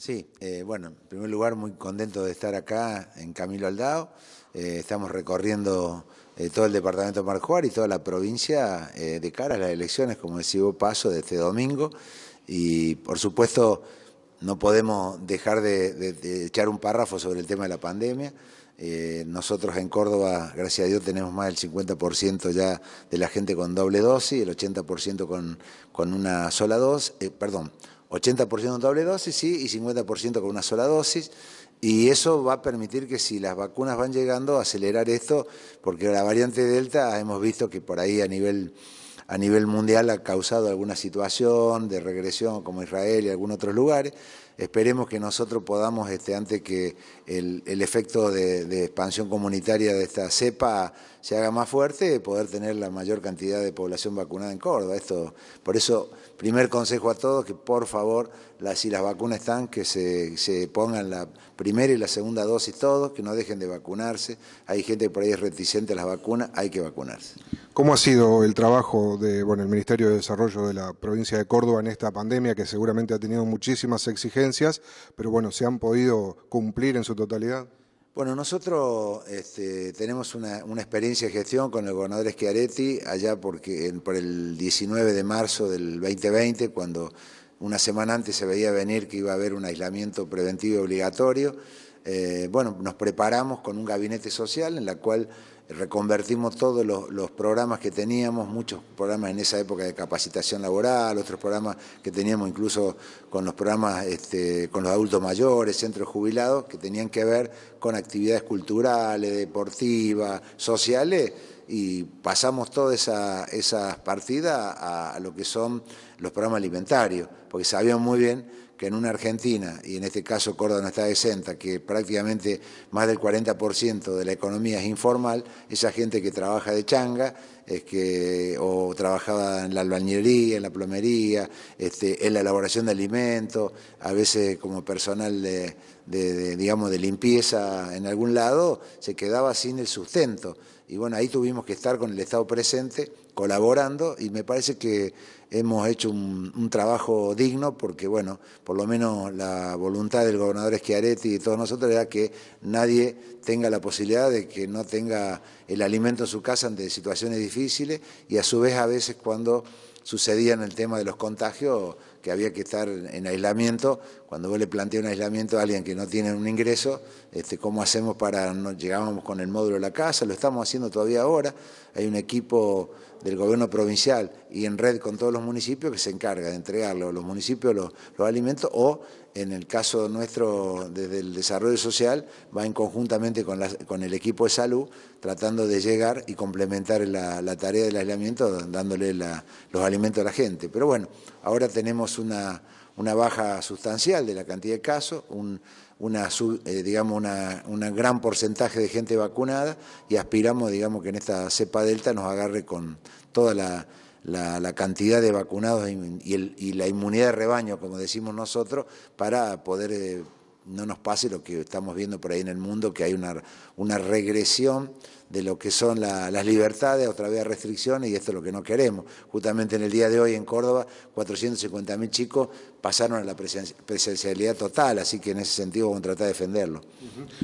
Sí, eh, bueno, en primer lugar muy contento de estar acá en Camilo Aldao. Eh, estamos recorriendo eh, todo el departamento de Marjuar y toda la provincia de cara a las elecciones, como decía paso, de este domingo. Y por supuesto no podemos dejar de, echar un párrafo sobre el tema de la pandemia. nosotros en Córdoba, gracias a Dios, tenemos más del 50% ya de la gente con doble dosis, el 80% con, con una sola dosis, perdón, 80% en doble dosis, sí, y 50% con una sola dosis. Y eso va a permitir que si las vacunas van llegando, acelerar esto, porque la variante Delta hemos visto que por ahí a nivel, a nivel mundial ha causado alguna situación de regresión como Israel y algunos otros lugares. Esperemos que nosotros podamos, este, antes que el, efecto de, expansión comunitaria de esta cepa se haga más fuerte, poder tener la mayor cantidad de población vacunada en Córdoba. Esto, por eso, primer consejo a todos, que por favor, las, si las vacunas están, que se, se pongan la primera y la segunda dosis todos, que no dejen de vacunarse. Hay gente por ahí es reticente a las vacunas, hay que vacunarse. ¿Cómo ha sido el trabajo de, el Ministerio de Desarrollo de la provincia de Córdoba en esta pandemia que seguramente ha tenido muchísimas exigencias, pero bueno, se han podido cumplir en su totalidad? Bueno, nosotros este, tenemos una, experiencia de gestión con el gobernador Schiaretti allá porque, por el 19 de marzo del 2020, cuando una semana antes se veía venir que iba a haber un aislamiento preventivo obligatorio. Eh, bueno, nos preparamos con un gabinete social en la cual reconvertimos todos los, programas que teníamos, muchos programas en esa época de capacitación laboral, otros programas que teníamos incluso con los programas este, con los adultos mayores, centros jubilados, que tenían que ver con actividades culturales, deportivas, sociales, y pasamos todas esas partidas a, a lo que son los programas alimentarios, porque sabíamos muy bien que en una Argentina, y en este caso Córdoba no está exenta, que prácticamente más del 40% de la economía es informal, esa gente que trabaja de changa es que, o trabajaba en la albañilería, en la plomería, este, en la elaboración de alimentos, a veces como personal digamos, de limpieza en algún lado, se quedaba sin el sustento. Y bueno, ahí tuvimos que estar con el Estado presente colaborando y me parece que hemos hecho un, trabajo digno porque, bueno, por lo menos la voluntad del gobernador Schiaretti y todos nosotros era que nadie tenga la posibilidad de que no tenga el alimento en su casa ante situaciones difíciles y a su vez a veces cuando sucedían el tema de los contagios que había que estar en aislamiento. Cuando vos le planteas un aislamiento a alguien que no tiene un ingreso, este, ¿cómo hacemos para no llegábamos con el módulo de la casa? Lo estamos haciendo todavía ahora. Hay un equipo del gobierno provincial y en red con todos los municipios que se encarga de entregarle a los municipios los, los alimentos o en el caso nuestro desde el desarrollo social, va en conjuntamente con, el equipo de salud, tratando de llegar y complementar la, tarea del aislamiento, dándole los alimentos a la gente. Pero bueno, ahora tenemos una, baja sustancial de la cantidad de casos, un, eh, digamos una, gran porcentaje de gente vacunada y aspiramos digamos, que en esta cepa delta nos agarre con toda la la, cantidad de vacunados y, la inmunidad de rebaño, como decimos nosotros, para poder eh, no nos pase lo que estamos viendo por ahí en el mundo, que hay una, una regresión de lo que son las libertades, otra vez restricciones, y esto es lo que no queremos. Justamente en el día de hoy en Córdoba, 450.000 chicos pasaron a la presencialidad total, así que en ese sentido vamos a tratar de defenderlo.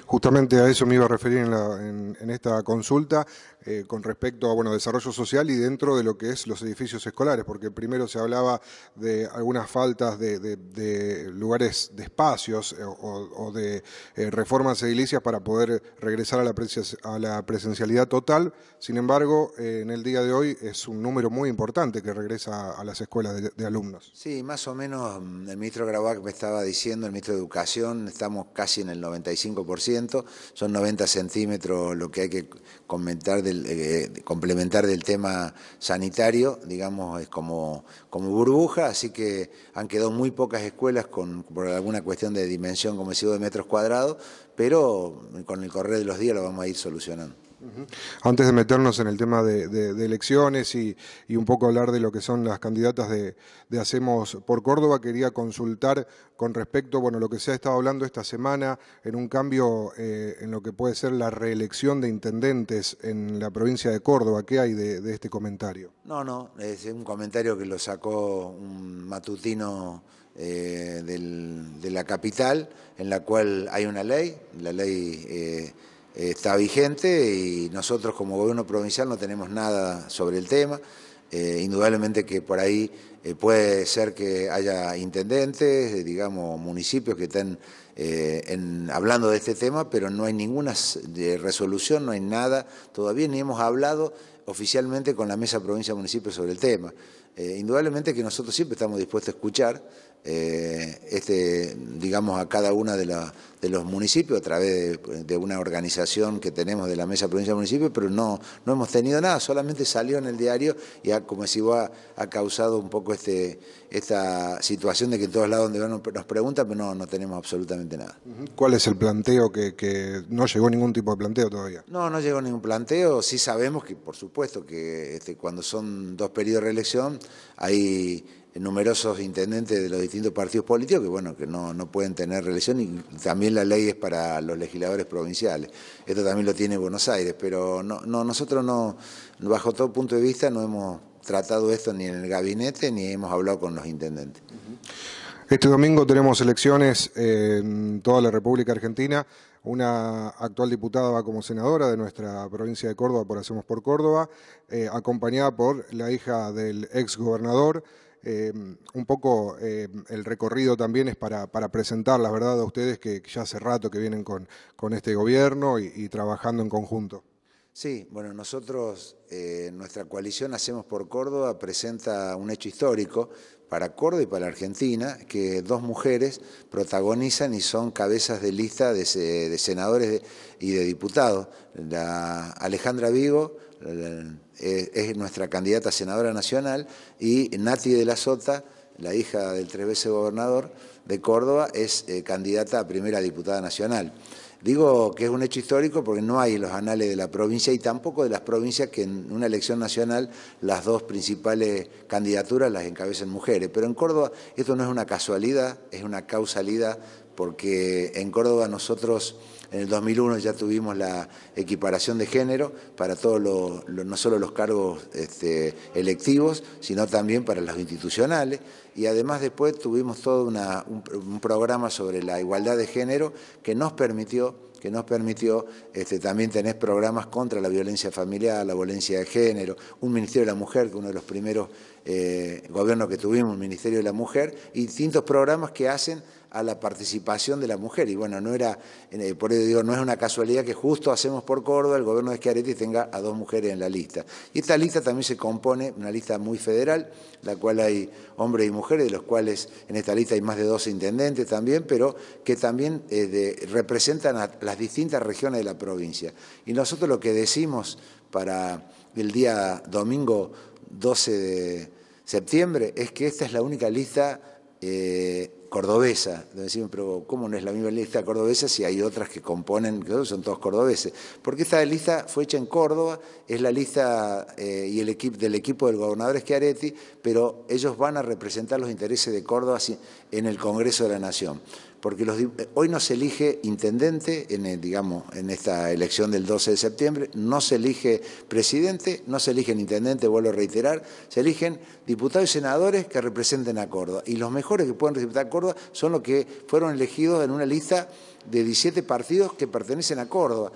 Justamente a eso me iba a referir en, esta consulta eh, con respecto a bueno, desarrollo social y dentro de lo que es los edificios escolares, porque primero se hablaba de algunas faltas de, lugares de espacios eh, o, de eh, reformas edilicias para poder regresar a la, presencialidad total, sin embargo, en el día de hoy es un número muy importante que regresa a las escuelas de, de alumnos. Sí, más o menos el ministro Grabac me estaba diciendo, el ministro de Educación, estamos casi en el 95%, son 90 centímetros lo que hay que eh, complementar del tema sanitario, digamos, es como, como burbuja, así que han quedado muy pocas escuelas por alguna cuestión de dimensión, como decía, de metros cuadrados, pero con el correr de los días lo vamos a ir solucionando. Antes de meternos en el tema de, elecciones y, un poco hablar de lo que son las candidatas de, Hacemos por Córdoba, quería consultar con respecto, bueno, lo que se ha estado hablando esta semana en un cambio eh, en lo que puede ser la reelección de intendentes en la provincia de Córdoba. ¿Qué hay de, este comentario? No, no, es un comentario que lo sacó un matutino eh, de la capital, en la cual hay una ley, la ley... Eh, está vigente y nosotros como gobierno provincial no tenemos nada sobre el tema. Eh, indudablemente que por ahí eh, puede ser que haya intendentes, eh, digamos, municipios que estén hablando de este tema, pero no hay ninguna resolución, no hay nada todavía, ni hemos hablado oficialmente con la Mesa Provincia Municipio sobre el tema. indudablemente que nosotros siempre estamos dispuestos a escuchar. Eh, este, digamos, a cada uno de, de los municipios a través de, una organización que tenemos de la Mesa Provincia Municipio, pero no, no hemos tenido nada, solamente salió en el diario y ha, como si ha, ha causado un poco este, esta situación de que en todos lados donde nos preguntan, pero no, tenemos absolutamente nada. ¿Cuál es el planteo que, no llegó ningún tipo de planteo todavía? No, no llegó ningún planteo, sí sabemos que, por supuesto, que este, cuando son dos periodos de reelección, hay numerosos intendentes de los distintos partidos políticos que bueno que no, no pueden tener reelección y también la ley es para los legisladores provinciales. Esto también lo tiene Buenos Aires, pero no, no nosotros no, bajo todo punto de vista, no hemos tratado esto ni en el gabinete ni hemos hablado con los intendentes. Este domingo tenemos elecciones en toda la República Argentina. Una actual diputada va como senadora de nuestra provincia de Córdoba por Hacemos por Córdoba, eh, acompañada por la hija del exgobernador, Em, un poco em, el recorrido también es para, presentar la verdad a ustedes que ya hace rato que vienen con, este gobierno y, trabajando en conjunto. Sí, bueno, nosotros, eh, nuestra coalición Hacemos por Córdoba presenta un hecho histórico para Córdoba y para la Argentina, que dos mujeres protagonizan y son cabezas de lista de, de senadores y de diputados, la Alejandra Vigo eh, es nuestra candidata a senadora nacional, y Nati de la Sota, la hija del tres veces gobernador de Córdoba, es eh, candidata a primera diputada nacional. Digo que es un hecho histórico porque no hay los anales de la provincia y tampoco de las provincias que en una elección nacional las dos principales candidaturas las encabecen mujeres. Pero en Córdoba esto no es una casualidad, es una causalidad porque en Córdoba nosotros en el 2001 ya tuvimos la equiparación de género para todos los no solo los cargos este, electivos, sino también para los institucionales. Y además después tuvimos todo un, programa sobre la igualdad de género que nos permitió que nos permitió este, también tener programas contra la violencia familiar, la violencia de género, un Ministerio de la Mujer, que uno de los primeros eh, gobiernos que tuvimos, el Ministerio de la Mujer, y distintos programas que hacen a la participación de la mujer. Y bueno, no era, eh, por eso digo, no es una casualidad que justo hacemos por Córdoba el gobierno de Schiaretti tenga a dos mujeres en la lista. Y esta lista también se compone, una lista muy federal, la cual hay hombres y mujeres, de los cuales en esta lista hay más de dos intendentes también, pero que también eh, representan a las distintas regiones de la provincia. Y nosotros lo que decimos para el día domingo 12 de septiembre es que esta es la única lista eh, cordobesa. Donde siempre, pero ¿cómo no es la misma lista cordobesa si hay otras que componen, que son todos cordobeses? Porque esta lista fue hecha en Córdoba, es la lista eh, y el equipo del equipo del gobernador Schiaretti, pero ellos van a representar los intereses de Córdoba en el Congreso de la Nación porque hoy no se elige intendente en, digamos, en esta elección del 12 de septiembre, no se elige presidente, no se eligen intendente, vuelvo a reiterar, se eligen diputados y senadores que representen a Córdoba. Y los mejores que pueden representar a Córdoba son los que fueron elegidos en una lista de 17 partidos que pertenecen a Córdoba.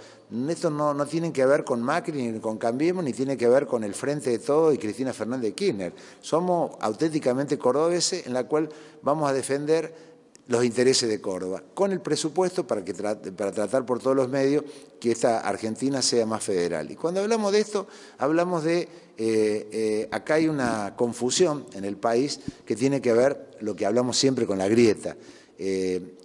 Esto no, no tiene que ver con Macri, ni con Cambiemos, ni tiene que ver con el Frente de Todo y Cristina Fernández de Kirchner. Somos auténticamente cordobeses en la cual vamos a defender los intereses de Córdoba, con el presupuesto para, para tratar por todos los medios que esta Argentina sea más federal. Y cuando hablamos de esto, hablamos de, eh, eh, acá hay una confusión en el país que tiene que ver lo que hablamos siempre con la grieta. Eh,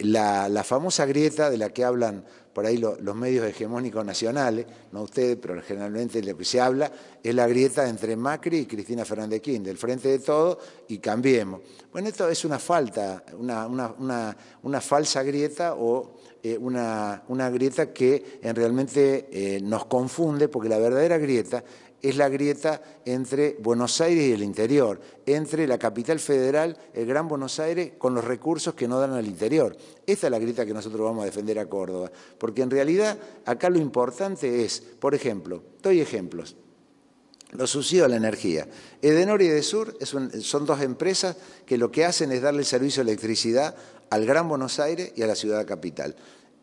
la, la famosa grieta de la que hablan por ahí los medios hegemónicos nacionales, no ustedes, pero generalmente lo que se habla es la grieta entre Macri y Cristina Fernández Kirchner del frente de todo y cambiemos. Bueno, esto es una falta, una, falsa grieta o eh, una, grieta que realmente eh, nos confunde, porque la verdadera grieta es la grieta entre Buenos Aires y el interior, entre la capital federal, el Gran Buenos Aires, con los recursos que no dan al interior. Esta es la grieta que nosotros vamos a defender a Córdoba, porque en realidad acá lo importante es, por ejemplo, doy ejemplos, los subsidios a la energía. Edenor y Edesur son dos empresas que lo que hacen es darle el servicio de electricidad al Gran Buenos Aires y a la ciudad capital.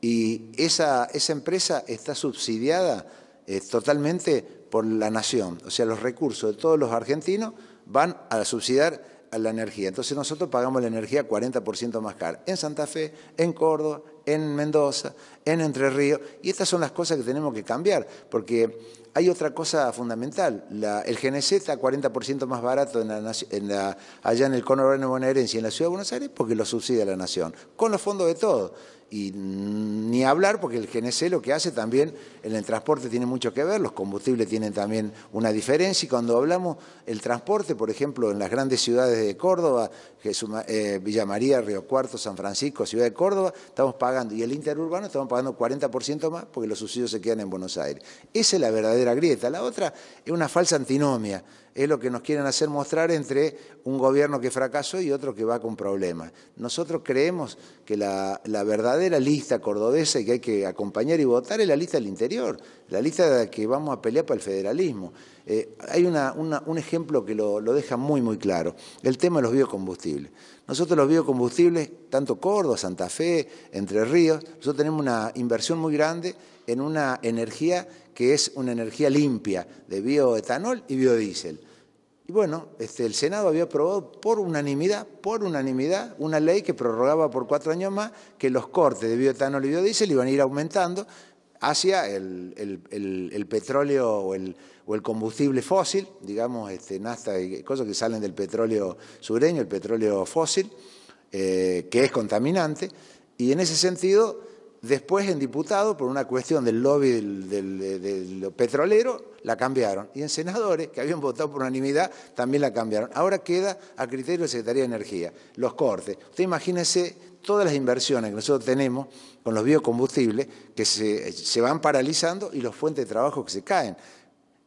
Y esa, empresa está subsidiada eh, totalmente por la nación. O sea, los recursos de todos los argentinos van a subsidiar a la energía. Entonces nosotros pagamos la energía 40% más caro en Santa Fe, en Córdoba, en Mendoza, en Entre Ríos. Y estas son las cosas que tenemos que cambiar, porque hay otra cosa fundamental. el GNC está 40% más barato en en la, allá en el conurbano bonaerense y en la ciudad de Buenos Aires porque lo subsidia la nación, con los fondos de todos y ni hablar porque el GNC lo que hace también en el transporte tiene mucho que ver, los combustibles tienen también una diferencia y cuando hablamos el transporte, por ejemplo, en las grandes ciudades de Córdoba, eh, Villa María, Río Cuarto, San Francisco, Ciudad de Córdoba, estamos pagando, y el interurbano estamos pagando 40% más porque los subsidios se quedan en Buenos Aires. Esa es la verdadera grieta, la otra es una falsa antinomia es lo que nos quieren hacer mostrar entre un gobierno que fracasó y otro que va con problemas. Nosotros creemos que la, verdadera lista cordobesa que hay que acompañar y votar es la lista del interior, la lista de la que vamos a pelear para el federalismo. Eh, hay un ejemplo que lo, lo deja muy, muy claro, el tema de los biocombustibles. Nosotros los biocombustibles, tanto Córdoba, Santa Fe, Entre Ríos, nosotros tenemos una inversión muy grande en una energía que es una energía limpia de bioetanol y biodiesel. Y bueno, este, el Senado había aprobado por unanimidad, por unanimidad, una ley que prorrogaba por cuatro años más que los cortes de bioetanol y biodiesel iban a ir aumentando hacia el, petróleo o, el, combustible fósil, digamos, este, nafta y cosas que salen del petróleo sureño, el petróleo fósil, eh, que es contaminante. Y en ese sentido Después en diputados, por una cuestión del lobby del, petrolero, la cambiaron. Y en senadores, que habían votado por unanimidad, también la cambiaron. Ahora queda a criterio de Secretaría de Energía, los cortes. Usted imagínese todas las inversiones que nosotros tenemos con los biocombustibles que se, van paralizando y los fuentes de trabajo que se caen.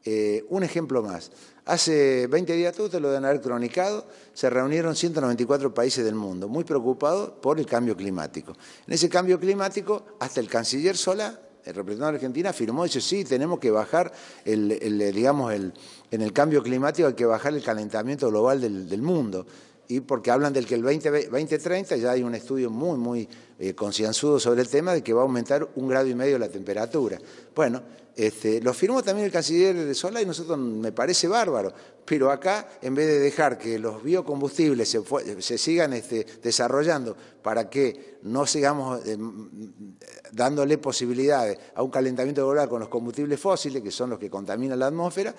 Eh, un ejemplo más. Hace 20 días, todos te lo deben haber cronicado, se reunieron 194 países del mundo, muy preocupados por el cambio climático. En ese cambio climático, hasta el canciller Solá, el representante de Argentina, afirmó, dice, sí, tenemos que bajar, el, eh, digamos, el, en el cambio climático hay que bajar el calentamiento global del, mundo y porque hablan del que el 2030 ya hay un estudio muy, muy eh, concienzudo sobre el tema de que va a aumentar un grado y medio la temperatura. Bueno, este, lo firmó también el canciller de Sola y nosotros me parece bárbaro, pero acá en vez de dejar que los biocombustibles se, sigan este, desarrollando para que no sigamos eh, dándole posibilidades a un calentamiento global con los combustibles fósiles, que son los que contaminan la atmósfera,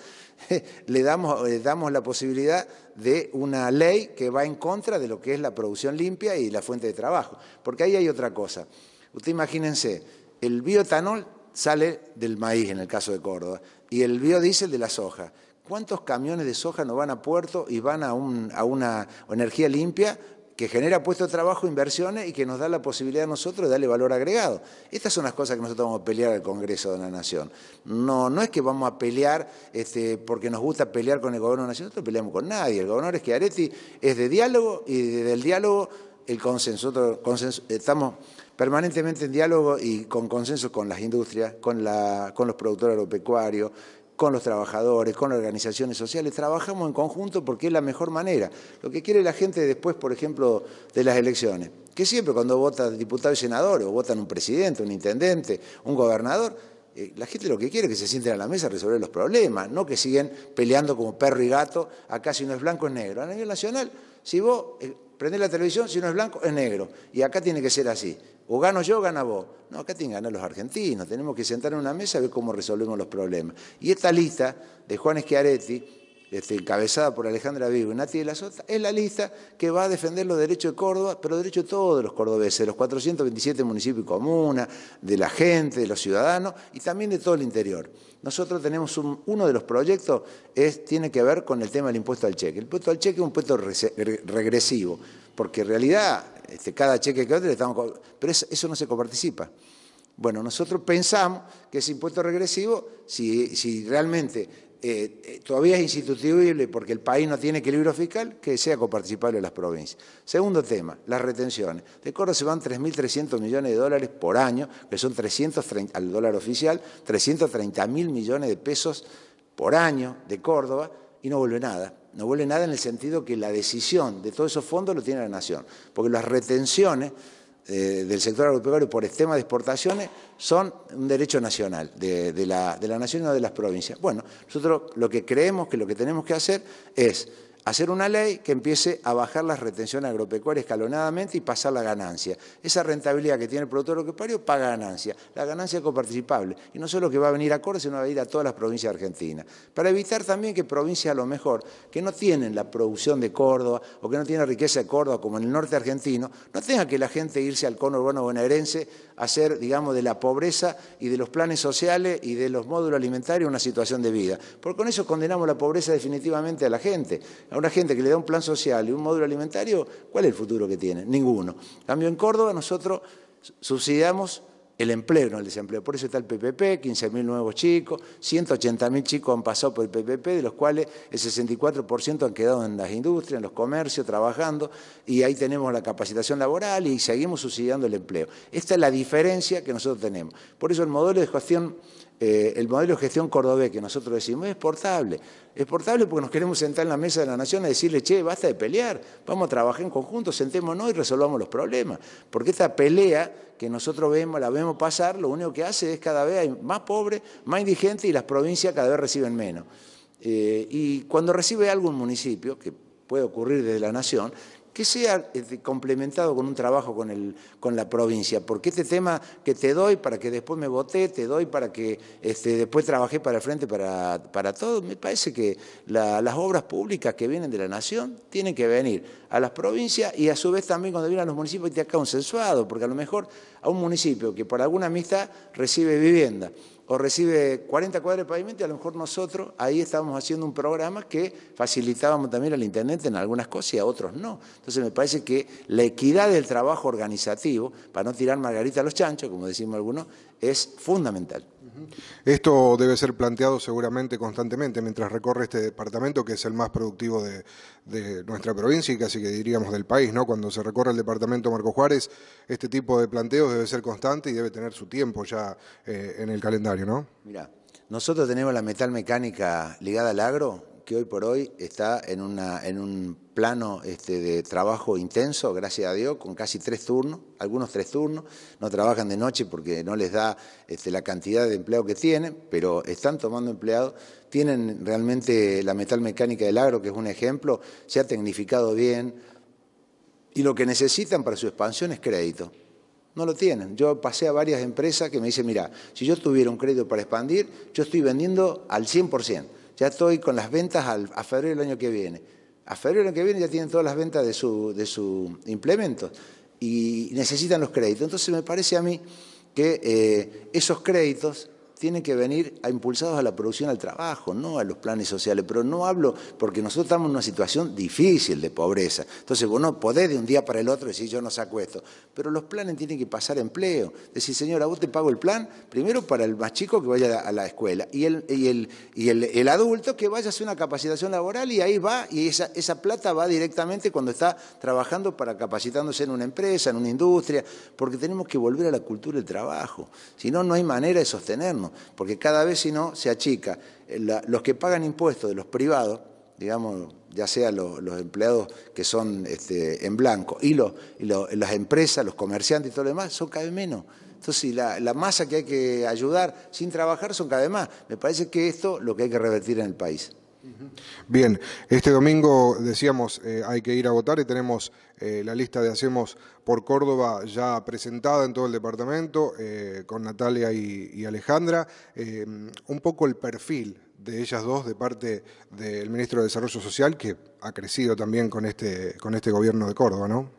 le damos, le damos la posibilidad de una ley que va en contra de lo que es la producción limpia y la fuente de trabajo. Porque ahí hay otra cosa. Usted imagínense, el bioetanol sale del maíz, en el caso de Córdoba, y el biodiesel de la soja. ¿Cuántos camiones de soja nos van a puerto y van a, una energía limpia que genera puestos de trabajo, inversiones y que nos da la posibilidad a nosotros de darle valor agregado. Estas son las cosas que nosotros vamos a pelear al Congreso de la Nación. No, no es que vamos a pelear este, porque nos gusta pelear con el gobierno de la nosotros peleamos con nadie. El Gobierno gobernador Areti es de diálogo y desde el diálogo el consenso. consenso, estamos permanentemente en diálogo y con consenso con las industrias, con, los productores agropecuarios, con los trabajadores, con las organizaciones sociales, trabajamos en conjunto porque es la mejor manera. Lo que quiere la gente después, por ejemplo, de las elecciones, que siempre cuando vota diputado y senador, o votan un presidente, un intendente, un gobernador, eh, la gente lo que quiere es que se sienten a la mesa a resolver los problemas, no que siguen peleando como perro y gato, acá si no es blanco es negro. A nivel nacional, si vos eh, Prende la televisión, si no es blanco, es negro. Y acá tiene que ser así. O gano yo, gana vos. No, acá tienen que ganar los argentinos. Tenemos que sentar en una mesa a ver cómo resolvemos los problemas. Y esta lista de Juan Eschiaretti, este, encabezada por Alejandra Vigo y Nati de la Sota, es la lista que va a defender los derechos de Córdoba, pero los derechos de todos los cordobeses, los 427 municipios y comunas, de la gente, de los ciudadanos y también de todo el interior. Nosotros tenemos uno de los proyectos es tiene que ver con el tema del impuesto al cheque. El impuesto al cheque es un impuesto regresivo, porque en realidad este, cada cheque que otro le estamos... Pero eso no se coparticipa. Bueno, nosotros pensamos que ese impuesto regresivo, si realmente eh, eh, todavía es instituible porque el país no tiene equilibrio fiscal, que sea coparticipable de las provincias. Segundo tema, las retenciones. De Córdoba se van 3.300 millones de dólares por año, que son 330, al dólar oficial, 330 mil millones de pesos por año de Córdoba y no vuelve nada. No vuelve nada en el sentido que la decisión de todos esos fondos lo tiene la nación, porque las retenciones eh, del sector agropecuario por el tema de exportaciones son un derecho nacional de, la, de la nación o de las provincias. Bueno, nosotros lo que creemos que lo que tenemos que hacer es hacer una ley que empiece a bajar las retenciones agropecuarias escalonadamente y pasar la ganancia. Esa rentabilidad que tiene el productor agropecuario paga ganancia, la ganancia coparticipable, y no solo que va a venir a Córdoba, sino va a ir a todas las provincias argentinas. Para evitar también que provincias a lo mejor que no tienen la producción de Córdoba o que no tienen riqueza de Córdoba como en el norte argentino, no tenga que la gente irse al cono urbano bonaerense a hacer, digamos, de la pobreza y de los planes sociales y de los módulos alimentarios una situación de vida. Porque con eso condenamos la pobreza definitivamente a la gente una gente que le da un plan social y un módulo alimentario, ¿cuál es el futuro que tiene? Ninguno. cambio, en Córdoba nosotros subsidiamos el empleo, no el desempleo. Por eso está el PPP, 15.000 nuevos chicos, 180.000 chicos han pasado por el PPP, de los cuales el 64% han quedado en las industrias, en los comercios, trabajando, y ahí tenemos la capacitación laboral y seguimos subsidiando el empleo. Esta es la diferencia que nosotros tenemos. Por eso el modelo de gestión eh, el modelo de gestión cordobés que nosotros decimos es portable. Es portable porque nos queremos sentar en la mesa de la nación y decirle, che, basta de pelear, vamos a trabajar en conjunto, sentémonos y resolvamos los problemas. Porque esta pelea que nosotros vemos, la vemos pasar, lo único que hace es cada vez hay más pobres, más indigentes y las provincias cada vez reciben menos. Eh, y cuando recibe algo un municipio, que puede ocurrir desde la nación, que sea este, complementado con un trabajo con, la provincia, porque este tema que te doy para que después me voté, te doy para que este, después trabajé para el frente, para, para todo, me parece que las obras públicas que vienen de la nación tienen que venir a las provincias y a su vez también cuando vienen a los municipios y acá consensuado porque a lo mejor a un municipio que por alguna amistad recibe vivienda o recibe 40 cuadros de pavimento y a lo mejor nosotros ahí estábamos haciendo un programa que facilitábamos también al intendente en algunas cosas y a otros no. Entonces me parece que la equidad del trabajo organizativo, para no tirar margarita a los chanchos, como decimos algunos, es fundamental. Esto debe ser planteado seguramente constantemente mientras recorre este departamento, que es el más productivo de, nuestra provincia y casi que diríamos del país, ¿no? Cuando se recorre el departamento Marco Juárez, este tipo de planteos debe ser constante y debe tener su tiempo ya eh, en el calendario, ¿no? Mira, nosotros tenemos la metal mecánica ligada al agro que hoy por hoy está en, un plano este, de trabajo intenso, gracias a Dios, con casi tres turnos, algunos tres turnos, no trabajan de noche porque no les da este, la cantidad de empleo que tienen, pero están tomando empleados, tienen realmente la metal mecánica del agro, que es un ejemplo, se ha tecnificado bien, y lo que necesitan para su expansión es crédito. No lo tienen. Yo pasé a varias empresas que me dicen, mira, si yo tuviera un crédito para expandir, yo estoy vendiendo al 100% ya estoy con las ventas a febrero del año que viene. A febrero del año que viene ya tienen todas las ventas de su, de implemento y necesitan los créditos. Entonces me parece a mí que eh, esos créditos tienen que venir a impulsados a la producción, al trabajo, no a los planes sociales. Pero no hablo porque nosotros estamos en una situación difícil de pobreza. Entonces, vos no podés de un día para el otro decir yo no saco esto. Pero los planes tienen que pasar empleo. Decir, señora, vos te pago el plan primero para el más chico que vaya a la escuela y el, el, y adulto que vaya a hacer una capacitación laboral y ahí va y esa, esa plata va directamente cuando está trabajando para capacitándose en una empresa, en una industria, porque tenemos que volver a la cultura del trabajo. Si no, no hay manera de sostenernos porque cada vez si no se achica. los que pagan impuestos de los privados, digamos, ya sea los empleados que son este, en blanco y, las empresas, los comerciantes y todo lo demás, son cada vez menos. Entonces, la, la, masa que hay que ayudar sin trabajar son cada vez más. Me parece que esto es lo que hay que revertir en el país. Bien, este domingo decíamos eh, hay que ir a votar y tenemos eh, la lista de Hacemos por Córdoba ya presentada en todo el departamento eh, con Natalia y, y Alejandra. un poco el perfil de ellas dos de parte del ministro de Desarrollo Social que ha crecido también con este, con este gobierno de Córdoba, ¿no?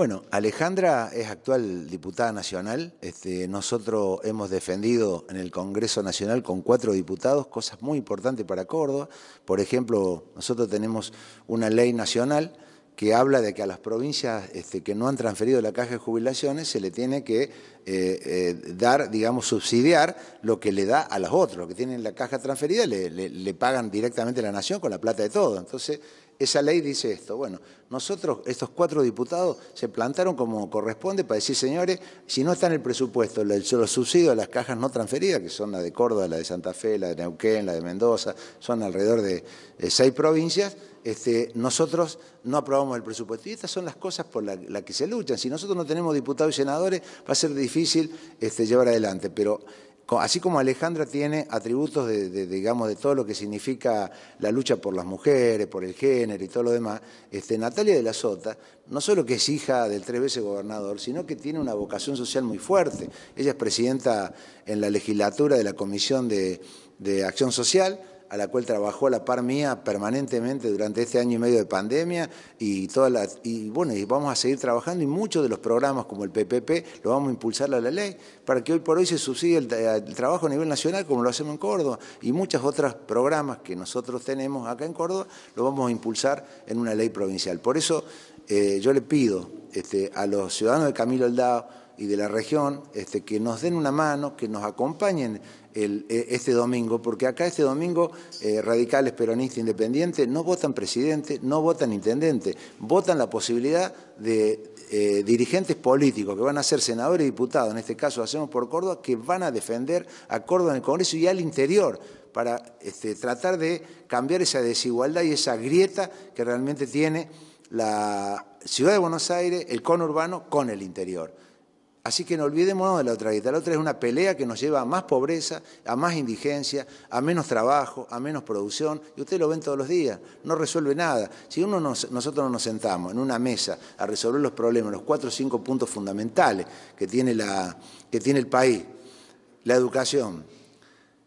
Bueno, Alejandra es actual diputada nacional. Este, nosotros hemos defendido en el Congreso Nacional con cuatro diputados cosas muy importantes para Córdoba. Por ejemplo, nosotros tenemos una ley nacional que habla de que a las provincias este, que no han transferido la caja de jubilaciones se le tiene que eh, eh, dar, digamos, subsidiar lo que le da a las otras. Lo que tienen la caja transferida le, le pagan directamente a la nación con la plata de todo. Entonces, esa ley dice esto. Bueno, nosotros, estos cuatro diputados, se plantaron como corresponde para decir, señores, si no está en el presupuesto los subsidios a las cajas no transferidas, que son la de Córdoba, la de Santa Fe, la de Neuquén, la de Mendoza, son alrededor de eh, seis provincias, este, nosotros no aprobamos el presupuesto. Y estas son las cosas por las que se luchan. Si nosotros no tenemos diputados y senadores, va a ser difícil este, llevar adelante. Pero así como Alejandra tiene atributos de, digamos, de todo lo que significa la lucha por las mujeres, por el género y todo lo demás, este, Natalia de la Sota no solo que es hija del tres veces gobernador, sino que tiene una vocación social muy fuerte. Ella es presidenta en la legislatura de la Comisión de Acción Social, a la cual trabajó a la par mía permanentemente durante este año y medio de pandemia y todas y bueno, y vamos a seguir trabajando y muchos de los programas como el PPP lo vamos a impulsar a la ley para que hoy por hoy se subsidie el, trabajo a nivel nacional como lo hacemos en Córdoba y muchos otros programas que nosotros tenemos acá en Córdoba lo vamos a impulsar en una ley provincial. Por eso eh, yo le pido este, a los ciudadanos de Camilo Aldao y de la región este, que nos den una mano, que nos acompañen este domingo, porque acá este domingo eh, radicales, peronistas, independientes no votan presidente, no votan intendente, votan la posibilidad de eh, dirigentes políticos que van a ser senadores y diputados, en este caso hacemos por Córdoba, que van a defender a Córdoba en el Congreso y al interior para este, tratar de cambiar esa desigualdad y esa grieta que realmente tiene la ciudad de Buenos Aires, el conurbano, con el interior. Así que no olvidémonos de la otra guita. La otra es una pelea que nos lleva a más pobreza, a más indigencia, a menos trabajo, a menos producción. Y ustedes lo ven todos los días, no resuelve nada. Si uno nosotros nos sentamos en una mesa a resolver los problemas, los cuatro o cinco puntos fundamentales que tiene el país, la educación,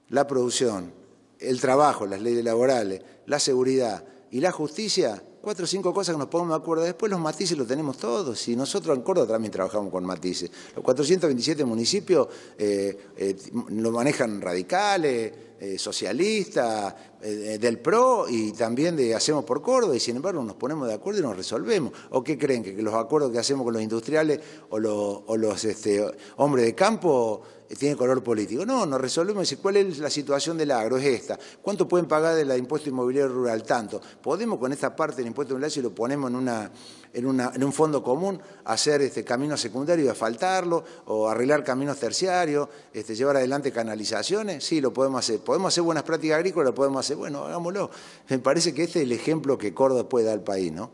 la producción, el trabajo, las leyes laborales, la seguridad y la justicia, cuatro o cinco cosas que nos ponemos de acuerdo. Después los matices los tenemos todos. Y nosotros en Córdoba también trabajamos con matices. Los 427 municipios eh, eh, lo manejan radicales, eh, socialista, eh, del PRO y también de Hacemos por Córdoba, y sin embargo nos ponemos de acuerdo y nos resolvemos. ¿O qué creen? ¿Que los acuerdos que hacemos con los industriales o, los este, hombres de campo eh, tienen color político? No, nos resolvemos y cuál es la situación del agro, es esta. ¿Cuánto pueden pagar del impuesto inmobiliario rural? Tanto. ¿Podemos con esta parte del impuesto inmobiliario si lo ponemos en una en, una, en un fondo común, hacer este, caminos secundarios y asfaltarlo, o arreglar caminos terciarios, este, llevar adelante canalizaciones, sí, lo podemos hacer. ¿Podemos hacer buenas prácticas agrícolas? Lo podemos hacer, bueno, hagámoslo. Me parece que este es el ejemplo que Córdoba puede dar al país, ¿no?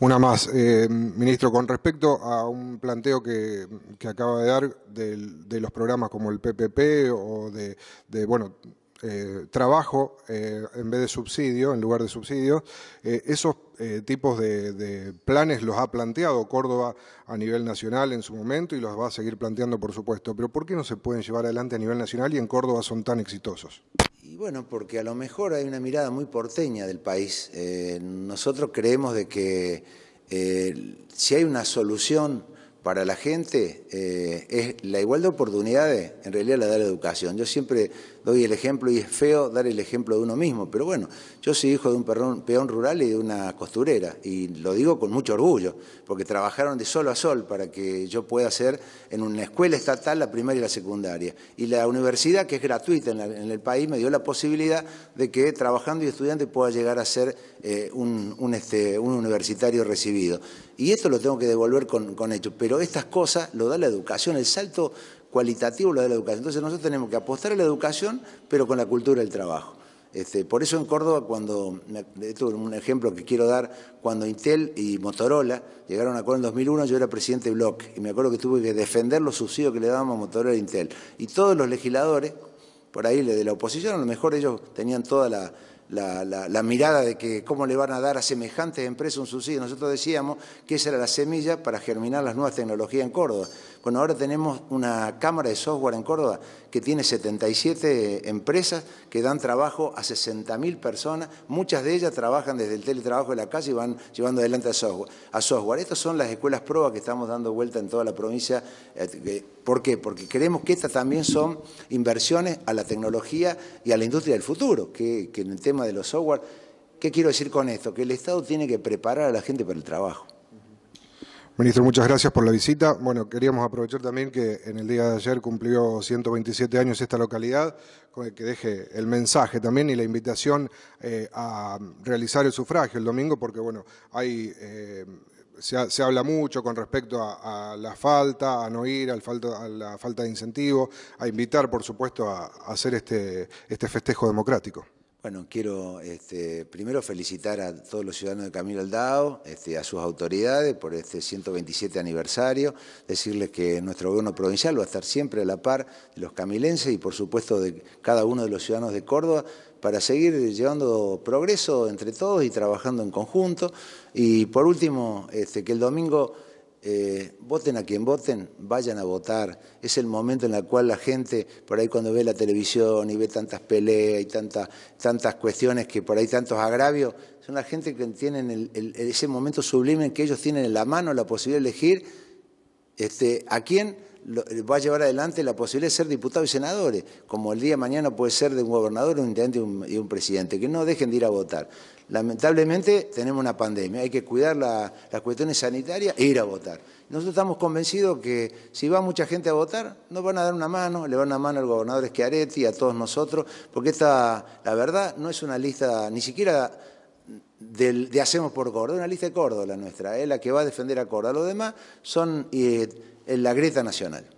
Una más, eh, ministro, con respecto a un planteo que, acaba de dar de, los programas como el PPP o de, de bueno, eh, trabajo eh, en vez de subsidio, en lugar de subsidio. Eh, esos tipos de, planes los ha planteado Córdoba a nivel nacional en su momento y los va a seguir planteando, por supuesto. Pero ¿por qué no se pueden llevar adelante a nivel nacional y en Córdoba son tan exitosos? Y bueno, porque a lo mejor hay una mirada muy porteña del país. nosotros creemos de que si hay una solución para la gente es la igualdad de oportunidades, en realidad la de la educación. Yo siempre doy el ejemplo y es feo dar el ejemplo de uno mismo, pero bueno, yo soy hijo de un peón rural y de una costurera y lo digo con mucho orgullo, porque trabajaron de sol a sol para que yo pueda hacer en una escuela estatal la primaria y la secundaria. Y la universidad, que es gratuita en, el país, me dio la posibilidad de que trabajando y estudiante pueda llegar a ser eh, este, un, universitario recibido. Y esto lo tengo que devolver con, con pero estas cosas lo da la educación, el salto cualitativo lo de la educación. Entonces nosotros tenemos que apostar a la educación, pero con la cultura del trabajo. Este, por eso en Córdoba, cuando, esto es un ejemplo que quiero dar, cuando Intel y Motorola llegaron a Córdoba en 2001, yo era presidente de Block y me acuerdo que tuve que defender los subsidios que le dábamos a Motorola e Intel. Y todos los legisladores, por ahí de la oposición, a lo mejor ellos tenían toda la, mirada de que cómo le van a dar a semejantes empresas un subsidio. Nosotros decíamos que esa era la semilla para germinar las nuevas tecnologías en Córdoba. Bueno, ahora tenemos una cámara de software en Córdoba que tiene 77 empresas que dan trabajo a 60.000 personas. Muchas de ellas trabajan desde el teletrabajo de la casa y van llevando adelante a software. Estas son las escuelas pruebas que estamos dando vuelta en toda la provincia. Eh, ¿Por qué? Porque creemos que estas también son inversiones a la tecnología y a la industria del futuro, que en el tema de los software... ¿Qué quiero decir con esto? Que el Estado tiene que preparar a la gente para el trabajo. Ministro, muchas gracias por la visita. Bueno, queríamos aprovechar también que en el día de ayer cumplió 127 años esta localidad, con el que deje el mensaje también y la invitación eh, a realizar el sufragio el domingo, porque bueno, eh, se, habla mucho con respecto a, la falta, a no ir, a la falta de incentivo, a invitar, por supuesto, a, hacer este, este festejo democrático. Bueno, quiero este, primero felicitar a todos los ciudadanos de Camilo Aldao, este, a sus autoridades por este 127 aniversario, decirles que nuestro gobierno provincial va a estar siempre a la par de los camilenses y por supuesto de cada uno de los ciudadanos de Córdoba para seguir llevando progreso entre todos y trabajando en conjunto. Y por último, este, que el domingo eh, voten a quien voten, vayan a votar. Es el momento en el cual la gente, por ahí cuando ve la televisión y ve tantas peleas y tantas, tantas cuestiones que por ahí tantos agravios, son la gente que tienen el, ese momento sublime en que ellos tienen en la mano la posibilidad de elegir este, a quién eh, va a llevar adelante la posibilidad de ser diputados y senadores, como el día de mañana puede ser de un gobernador, un intendente y un, presidente, que no dejen de ir a votar. Lamentablemente tenemos una pandemia, hay que cuidar las cuestiones sanitarias e ir a votar. Nosotros estamos convencidos que si va mucha gente a votar, nos van a dar una mano, le van a dar una mano al gobernador y a todos nosotros, porque esta, la verdad, no es una lista ni siquiera de Hacemos por Córdoba, es una lista de Córdoba la nuestra, es la que va a defender a Córdoba. Los demás son... Eh, en la grieta Nacional.